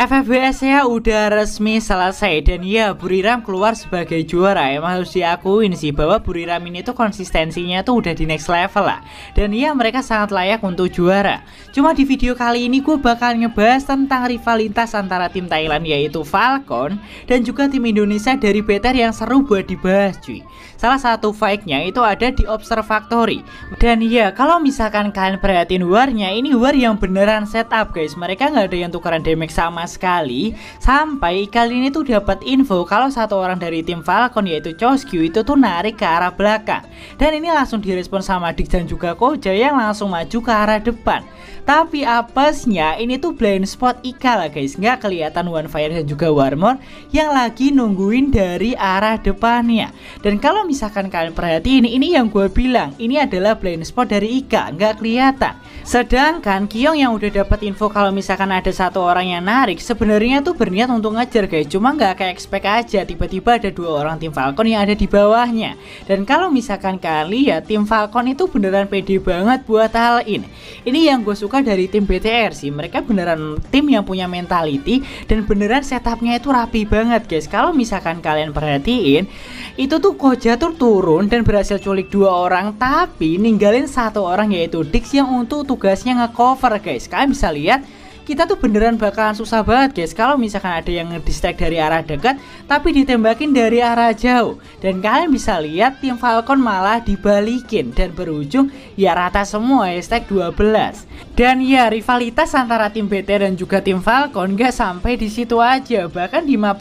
FFBS nya udah resmi selesai dan ya Buriram keluar sebagai juara emang ya, harus diakuin sih bahwa Buriram ini tuh konsistensinya tuh udah di next level lah dan ya mereka sangat layak untuk juara cuma di video kali ini gue bakal ngebahas tentang rivalitas antara tim Thailand yaitu Falcon dan juga tim Indonesia dari Better yang seru buat dibahas cuy salah satu fightnya itu ada di Observatory dan ya kalau misalkan kalian perhatiin warnya ini war yang beneran setup guys mereka nggak ada yang tukeran damage sama sekali sampai kali ini tuh dapat info kalau satu orang dari tim Falcon yaitu Chosgyu itu tuh narik ke arah belakang dan ini langsung direspon sama Dick dan juga Koja yang langsung maju ke arah depan tapi apesnya ini tuh blind spot Ika lah guys nggak kelihatan One Fire dan juga Warmore yang lagi nungguin dari arah depannya dan kalau misalkan kalian perhatiin ini yang gue bilang ini adalah blind spot dari Ika nggak kelihatan sedangkan Kiong yang udah dapat info kalau misalkan ada satu orang yang narik sebenarnya tuh berniat untuk ngajar guys Cuma nggak kayak expect aja Tiba-tiba ada dua orang tim Falcon yang ada di bawahnya Dan kalau misalkan kalian ya, lihat Tim Falcon itu beneran pede banget buat hal ini Ini yang gue suka dari tim BTR sih Mereka beneran tim yang punya mentality Dan beneran setupnya itu rapi banget guys Kalau misalkan kalian perhatiin Itu tuh Koja tuh turun dan berhasil culik dua orang Tapi ninggalin satu orang yaitu Dix yang untuk tugasnya cover guys Kalian bisa lihat kita tuh beneran bakalan susah banget guys kalau misalkan ada yang ngedistract dari arah dekat tapi ditembakin dari arah jauh dan kalian bisa lihat tim Falcon malah dibalikin dan berujung ya rata semua stack 12 dan ya rivalitas antara tim BT dan juga tim Falcon gak sampai di situ aja bahkan di map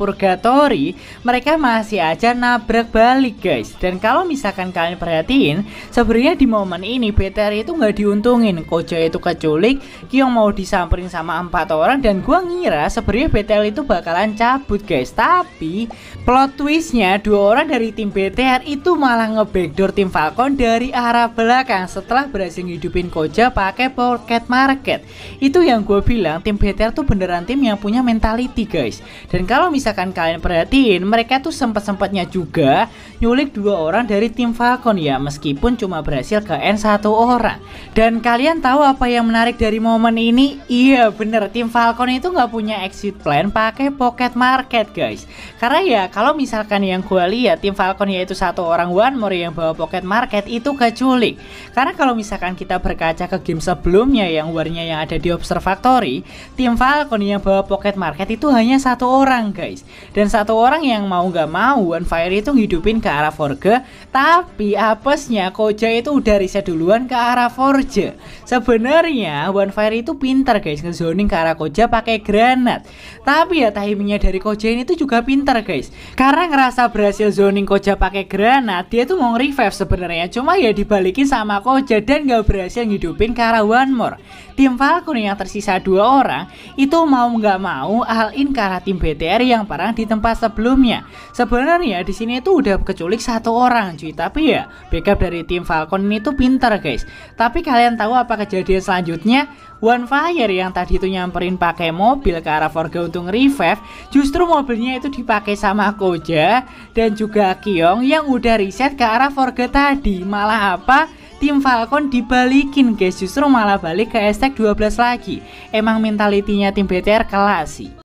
mereka masih aja nabrak balik guys dan kalau misalkan kalian perhatiin sebenarnya di momen ini BTR itu nggak diuntungin Koja itu keculik Kiong mau disamperin sama empat orang dan gue ngira sebenarnya BTL itu bakalan cabut guys tapi plot twistnya dua orang dari tim BTR itu malah ngebackdoor tim Falcon dari arah belakang setelah berhasil ngidupin Koja pakai pocket market itu yang gue bilang tim BTR tuh beneran tim yang punya mentality guys dan kalau misalkan kalian perhatiin mereka tuh sempat sempatnya juga nyulik dua orang dari tim Falcon ya meskipun cuma berhasil ke N satu orang dan kalian tahu apa yang menarik dari momen ini? Iya bener tim Falcon itu nggak punya exit plan pakai pocket market guys karena ya kalau misalkan yang gue lihat tim Falcon yaitu satu orang one more yang bawa pocket market itu keculik karena kalau misalkan kita berkaca ke game sebelumnya yang warnya yang ada di observatory tim Falcon yang bawa pocket market itu hanya satu orang guys dan satu orang yang mau nggak mau one fire itu hidupin ke arah Forge tapi apesnya Koja itu udah riset duluan ke arah Forge sebenarnya one fire itu pinter guys ngezo Zoning ke arah Koja pakai granat. Tapi ya timingnya dari Koja ini tuh juga pinter guys. Karena ngerasa berhasil zoning Koja pakai granat, dia tuh mau revive sebenarnya. Cuma ya dibalikin sama Koja dan gak berhasil ngidupin ke arah One More. Tim Falcon yang tersisa dua orang itu mau nggak mau all in ke arah tim BTR yang parang di tempat sebelumnya. Sebenarnya di sini tuh udah keculik satu orang cuy, tapi ya backup dari tim Falcon ini tuh pinter guys. Tapi kalian tahu apa kejadian selanjutnya? One Fire yang tadi itu nyamperin pakai mobil ke arah Forge untuk revive, justru mobilnya itu dipakai sama Koja dan juga Kiong yang udah riset ke arah Forge tadi. Malah apa? tim Falcon dibalikin guys justru malah balik ke hashtag 12 lagi emang mentalitinya tim BTR kelas sih